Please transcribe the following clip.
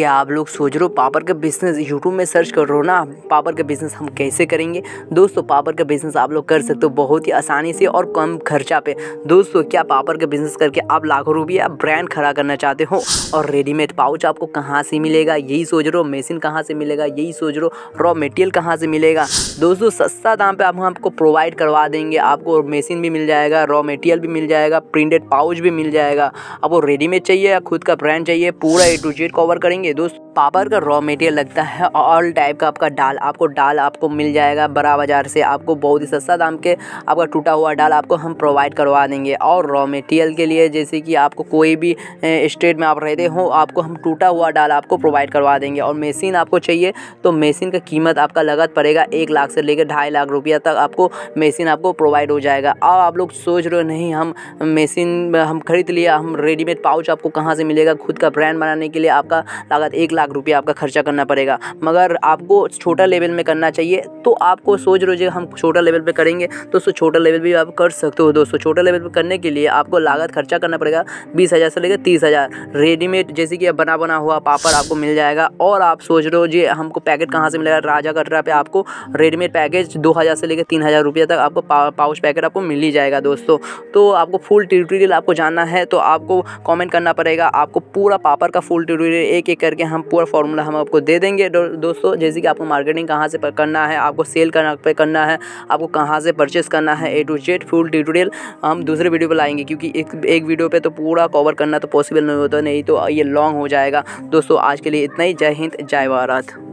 क्या आप लोग सोच रहे हो पापड़ का बिज़नेस यूट्यूब में सर्च कर रहे हो ना पापड़ का बिज़नेस हम कैसे करेंगे दोस्तों पापड़ का बिज़नेस आप लोग कर सकते हो बहुत ही आसानी से और कम खर्चा पे दोस्तों क्या पापड़ का बिज़नेस करके आप लाखों रुपया ब्रांड खड़ा करना चाहते हो और रेडीमेड पाउच आपको कहाँ से मिलेगा यही सोच रहे हो मशीन कहाँ से मिलेगा यही सोच रहे हो रॉ मटेरियल कहाँ से मिलेगा दोस्तों सस्ता दाम पर हम आपको प्रोवाइड करवा देंगे आपको मशीन भी मिल जाएगा रॉ मटेरियल भी मिल जाएगा प्रिंटेड पाउच भी मिल जाएगा आपको रेडीमेड चाहिए या खुद का ब्रांड चाहिए पूरा ए टू जेड कवर करेंगे देखिए दोस्त पापर का रॉ मटेरियल लगता है ऑल टाइप का आपका डाल आपको डाल आपको मिल जाएगा बड़ा बाज़ार से आपको बहुत ही सस्ता दाम के आपका टूटा हुआ डाल आपको हम प्रोवाइड करवा देंगे और रॉ मटेरियल के लिए जैसे कि आपको कोई भी स्टेट में आप रहते हो आपको हम टूटा हुआ डाल आपको प्रोवाइड करवा देंगे और मशीन आपको चाहिए तो मशीन का कीमत आपका लगत पड़ेगा एक लाख से लेकर ढाई लाख रुपया तक आपको मशीन आपको प्रोवाइड हो जाएगा और आप लोग सोच रहे हो नहीं हम मशीन हम खरीद लिया हम रेडीमेड पाउच आपको कहाँ से मिलेगा खुद का ब्रांड बनाने के लिए आपका लागत एक लाख रुपया आपका खर्चा करना पड़ेगा मगर आपको छोटा लेवल में करना चाहिए तो आपको सोच रोजे हम छोटा लेवल पर करेंगे तो उसको छोटा लेवल भी आप कर सकते हो दोस्तों छोटा लेवल पर करने के लिए आपको लागत खर्चा करना पड़ेगा बीस हज़ार से लेकर तीस हज़ार रेडीमेड जैसे कि बना बना हुआ पापड़ आपको मिल जाएगा और आप सोच रहे हो जी हमको पैकेट कहाँ से मिलेगा राजा कटरा पे आपको रेडीमेड पैकेज दो हज़ार से लेकर तीन हज़ार रुपये तक आपको पाउच पैकेट आपको मिल ही जाएगा दोस्तों तो आपको फुल ट्यूटोरियल आपको जानना है तो आपको कमेंट करना पड़ेगा आपको पूरा पापड़ का फुल ट्यूटोरियल एक एक करके हम पूरा फॉर्मूला हम आपको दे देंगे दो, दोस्तों जैसे कि आपको मार्केटिंग कहाँ से करना है आपको सेल करना पे करना है आपको कहाँ से परचेस करना है A to Z full tutorial हम दूसरे वीडियो पर लाएंगे क्योंकि एक एक वीडियो पर तो पूरा कवर करना तो पॉसिबल नहीं होता नहीं तो ये लॉन्ग हो जाएगा दोस्तों आज के लिए इतना ही जय हिंद जय भारत